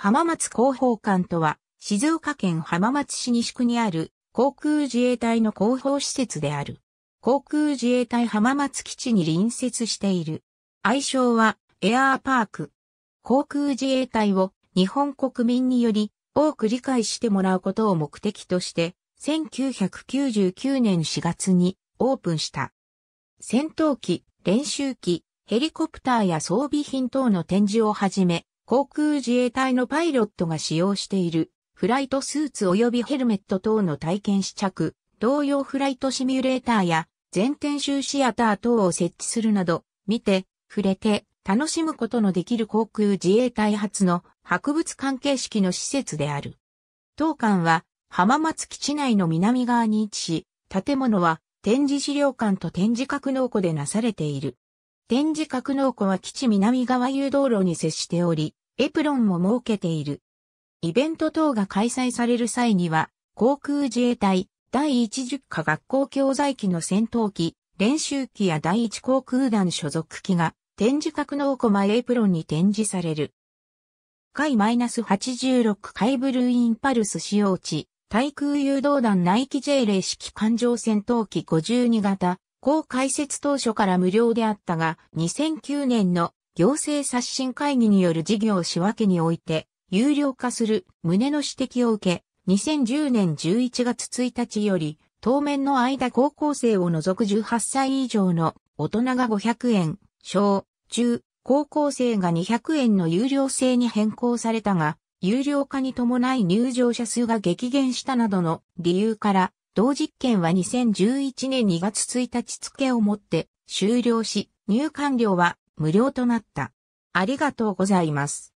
浜松広報館とは、静岡県浜松市西区にある航空自衛隊の広報施設である。航空自衛隊浜松基地に隣接している。愛称はエアーパーク。航空自衛隊を日本国民により多く理解してもらうことを目的として、1999年4月にオープンした。戦闘機、練習機、ヘリコプターや装備品等の展示をはじめ、航空自衛隊のパイロットが使用しているフライトスーツ及びヘルメット等の体験試着、同様フライトシミュレーターや全天集シアター等を設置するなど、見て、触れて、楽しむことのできる航空自衛隊発の博物関係式の施設である。当館は浜松基地内の南側に位置し、建物は展示資料館と展示格納庫でなされている。展示格納庫は基地南側誘導路に接しており、エプロンも設けている。イベント等が開催される際には、航空自衛隊第110課学校教材機の戦闘機、練習機や第1航空団所属機が展示格納庫マエプロンに展示される。海 -86 海ブルーインパルス使用地、対空誘導弾内機 J 零式艦上戦闘機52型、高開設当初から無料であったが、2009年の行政刷新会議による事業仕分けにおいて、有料化する旨の指摘を受け、2010年11月1日より、当面の間高校生を除く18歳以上の大人が500円、小、中、高校生が200円の有料制に変更されたが、有料化に伴い入場者数が激減したなどの理由から、同実験は2011年2月1日付をもって終了し、入館料は無料となった。ありがとうございます。